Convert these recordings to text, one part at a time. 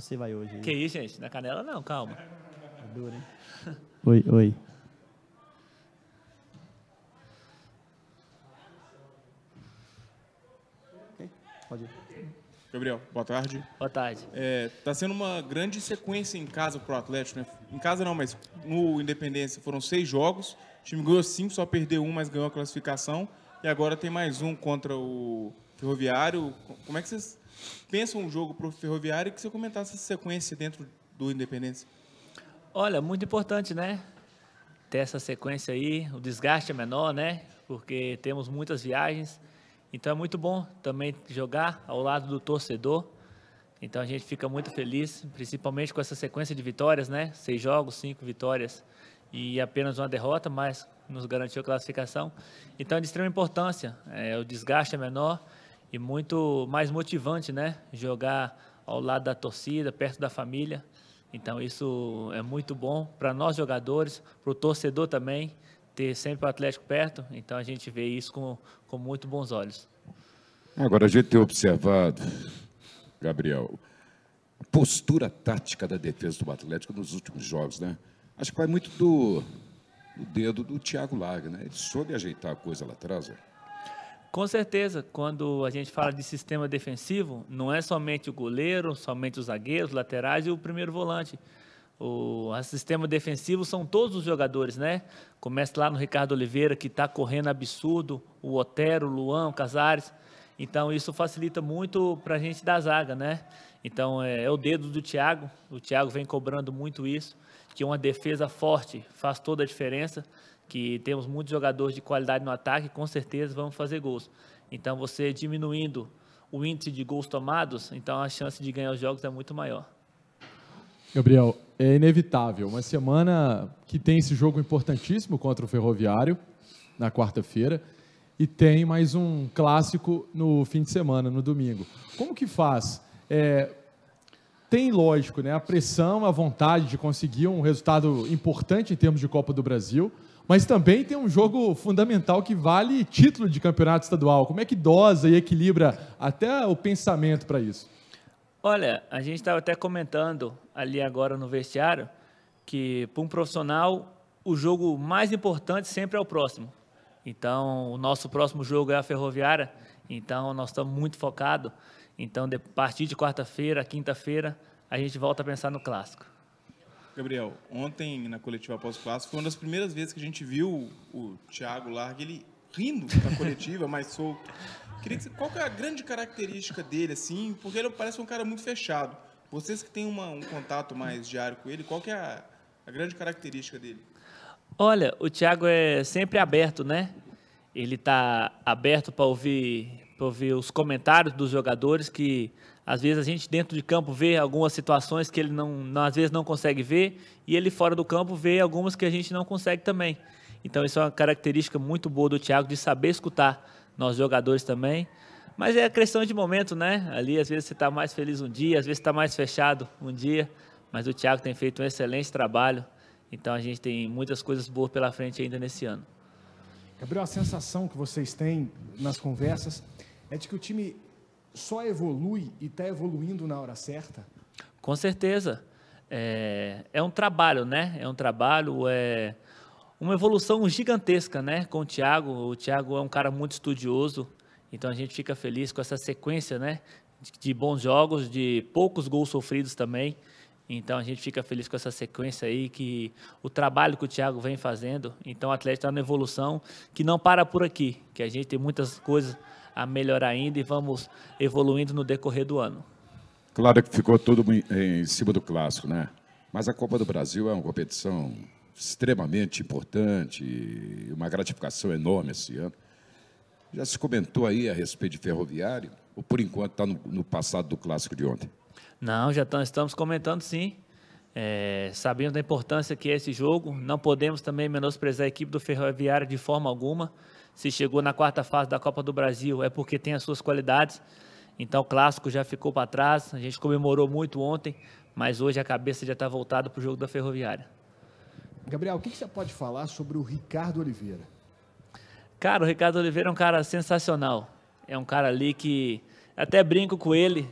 você vai hoje? Que isso, gente? Na canela não, calma. É duro, hein? Oi, oi. pode ir. Gabriel, boa tarde. Boa tarde. É, tá sendo uma grande sequência em casa pro Atlético, né? Em casa não, mas no Independência foram seis jogos. O time ganhou cinco, só perdeu um, mas ganhou a classificação. E agora tem mais um contra o Ferroviário. Como é que vocês pensa um jogo para o Ferroviário que você comentasse essa sequência dentro do Independência. Olha, muito importante, né? Ter essa sequência aí, o desgaste é menor, né? Porque temos muitas viagens, então é muito bom também jogar ao lado do torcedor. Então a gente fica muito feliz, principalmente com essa sequência de vitórias, né? Seis jogos, cinco vitórias e apenas uma derrota, mas nos garantiu a classificação. Então é de extrema importância, é, o desgaste é menor e muito mais motivante, né? Jogar ao lado da torcida, perto da família. Então isso é muito bom para nós jogadores, para o torcedor também, ter sempre o Atlético perto. Então a gente vê isso com, com muito bons olhos. Agora a gente tem observado, Gabriel, a postura tática da defesa do Atlético nos últimos jogos, né? Acho que vai muito do, do dedo do Thiago Larga, né? Ele soube ajeitar a coisa lá atrás, olha. Com certeza, quando a gente fala de sistema defensivo, não é somente o goleiro, somente os zagueiros, laterais e o primeiro volante. O sistema defensivo são todos os jogadores, né? Começa lá no Ricardo Oliveira, que está correndo absurdo, o Otero, o Luan, o Casares. Então, isso facilita muito para a gente da zaga, né? Então, é, é o dedo do Thiago. O Thiago vem cobrando muito isso, que uma defesa forte faz toda a diferença que temos muitos jogadores de qualidade no ataque, com certeza vamos fazer gols. Então, você diminuindo o índice de gols tomados, então a chance de ganhar os jogos é muito maior. Gabriel, é inevitável. Uma semana que tem esse jogo importantíssimo contra o Ferroviário, na quarta-feira, e tem mais um clássico no fim de semana, no domingo. Como que faz é, tem, lógico, né, a pressão, a vontade de conseguir um resultado importante em termos de Copa do Brasil, mas também tem um jogo fundamental que vale título de campeonato estadual. Como é que dosa e equilibra até o pensamento para isso? Olha, a gente estava até comentando ali agora no vestiário que para um profissional o jogo mais importante sempre é o próximo. Então, o nosso próximo jogo é a Ferroviária, então nós estamos muito focados então, a partir de quarta-feira, quinta-feira, a gente volta a pensar no clássico. Gabriel, ontem na coletiva pós-clássico foi uma das primeiras vezes que a gente viu o Thiago Largue ele rindo na coletiva, mais solto. Queria que você, qual que é a grande característica dele assim, porque ele parece um cara muito fechado. Vocês que têm uma, um contato mais diário com ele, qual que é a, a grande característica dele? Olha, o Thiago é sempre aberto, né? Ele está aberto para ouvir para ouvir os comentários dos jogadores, que às vezes a gente dentro de campo vê algumas situações que ele não, não às vezes não consegue ver, e ele fora do campo vê algumas que a gente não consegue também. Então isso é uma característica muito boa do Thiago de saber escutar nós jogadores também. Mas é a questão de momento, né? Ali às vezes você está mais feliz um dia, às vezes está mais fechado um dia. Mas o Thiago tem feito um excelente trabalho. Então a gente tem muitas coisas boas pela frente ainda nesse ano. Gabriel, a sensação que vocês têm nas conversas é de que o time só evolui e está evoluindo na hora certa? Com certeza. É, é um trabalho, né? É um trabalho, é uma evolução gigantesca, né? Com o Thiago. O Thiago é um cara muito estudioso, então a gente fica feliz com essa sequência, né? De, bons jogos, de poucos gols sofridos também. Então a gente fica feliz com essa sequência aí, que o trabalho que o Thiago vem fazendo. Então o Atlético está na evolução, que não para por aqui, que a gente tem muitas coisas a melhorar ainda e vamos evoluindo no decorrer do ano. Claro que ficou tudo em cima do clássico, né? Mas a Copa do Brasil é uma competição extremamente importante, uma gratificação enorme esse ano. Já se comentou aí a respeito de ferroviário, ou por enquanto está no, no, passado do clássico de ontem? Não, já estamos comentando sim. É, sabemos da importância que é esse jogo, não podemos também menosprezar a equipe do Ferroviário de forma alguma se chegou na quarta fase da Copa do Brasil, é porque tem as suas qualidades. Então, o clássico já ficou para trás. A gente comemorou muito ontem, mas hoje a cabeça já está voltada para o jogo da Ferroviária. Gabriel, o que, você pode falar sobre o Ricardo Oliveira? Cara, o Ricardo Oliveira é um cara sensacional. É um cara ali que até brinco com ele,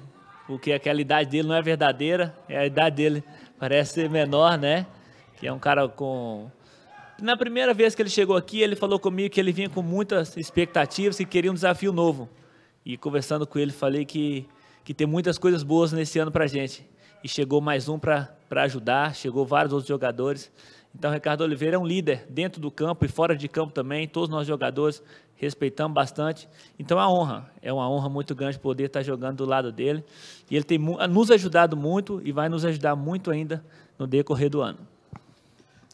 porque aquela idade dele não é verdadeira, é a idade dele parece ser menor, né? Que é um cara com na primeira vez que ele chegou aqui, ele falou comigo que ele vinha com muitas expectativas e queria um desafio novo. E conversando com ele, falei que, que tem muitas coisas boas nesse ano para gente. E chegou mais um para ajudar, chegou vários outros jogadores. Então, Ricardo Oliveira é um líder dentro do campo e fora de campo também. Todos nós jogadores respeitamos bastante. Então, é uma honra. É uma honra muito grande poder estar jogando do lado dele. E ele tem nos ajudado muito e vai nos ajudar muito ainda no decorrer do ano.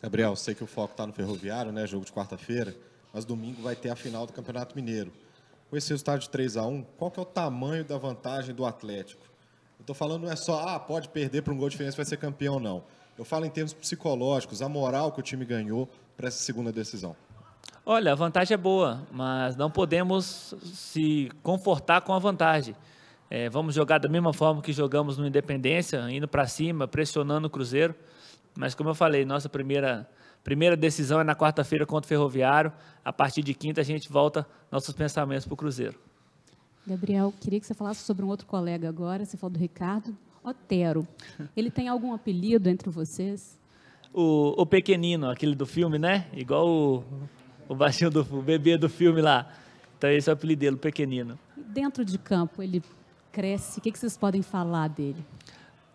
Gabriel, sei que o foco está no Ferroviário, né? Jogo de quarta-feira, mas domingo vai ter a final do Campeonato Mineiro. Com esse resultado de 3 a 1 qual que é o tamanho da vantagem do Atlético? Eu tô falando não é só, ah, pode perder para um gol de diferença vai ser campeão, não. Eu falo em termos psicológicos, a moral que o time ganhou para essa segunda decisão. Olha, a vantagem é boa, mas não podemos se confortar com a vantagem. É, vamos jogar da mesma forma que jogamos no Independência, indo para cima, pressionando o Cruzeiro. Mas como eu falei, nossa primeira primeira decisão é na quarta-feira contra o Ferroviário. A partir de quinta a gente volta nossos pensamentos para o Cruzeiro. Gabriel, queria que você falasse sobre um outro colega agora. Você falou do Ricardo Otero. Ele tem algum apelido entre vocês? O, o pequenino, aquele do filme, né? Igual o, o baixinho do o bebê do filme lá. Então esse é o apelido dele, o pequenino. E dentro de campo, ele cresce. O que, que vocês podem falar dele?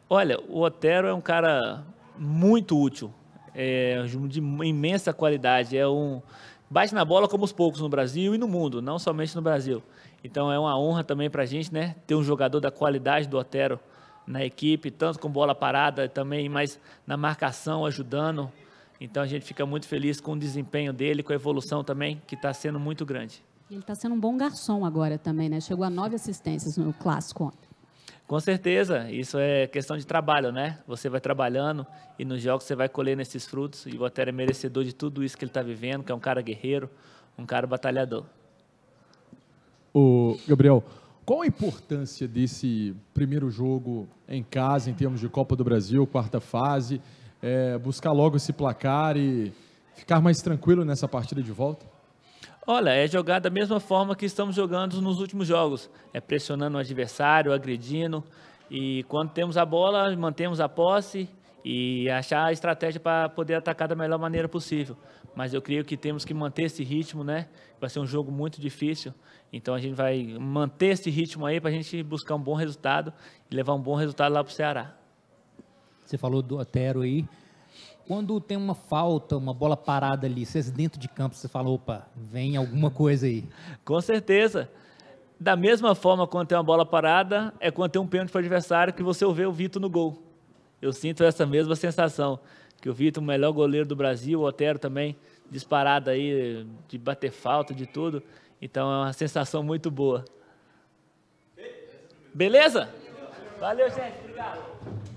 Olha, o Otero é um cara muito útil, é, de imensa qualidade. É um bate na bola como os poucos no Brasil e no mundo, não somente no Brasil. Então é uma honra também para a gente, né, ter um jogador da qualidade do Otero na equipe, tanto com bola parada também, mas na marcação ajudando. Então a gente fica muito feliz com o desempenho dele, com a evolução também, que está sendo muito grande. Ele está sendo um bom garçom agora também, né? Chegou a nove assistências no clássico ontem. Com certeza, isso é questão de trabalho, né? Você vai trabalhando e nos jogos você vai colhendo esses frutos. E o Otero é merecedor de tudo isso que ele está vivendo, que é um cara guerreiro, um cara batalhador. O Gabriel, qual a importância desse primeiro jogo em casa, em termos de Copa do Brasil, quarta fase, é, buscar logo esse placar e ficar mais tranquilo nessa partida de volta? Olha, é jogar da mesma forma que estamos jogando nos últimos jogos. É pressionando o adversário, agredindo. E quando temos a bola, mantemos a posse e achar a estratégia para poder atacar da melhor maneira possível. Mas eu creio que temos que manter esse ritmo, né? Vai ser um jogo muito difícil. Então a gente vai manter esse ritmo aí para a gente buscar um bom resultado e levar um bom resultado lá para o Ceará. Você falou do Otero aí. Quando tem uma falta, uma bola parada ali, vocês dentro de campo, você fala, opa, vem alguma coisa aí. Com certeza. Da mesma forma, quando tem uma bola parada, é quando tem um pênalti para o adversário que você vê o Vitor no gol. Eu sinto essa mesma sensação, que o Vitor, o melhor goleiro do Brasil, o Otero também, disparado aí, de bater falta, de tudo. Então é uma sensação muito boa. Beleza? Valeu, gente. Obrigado.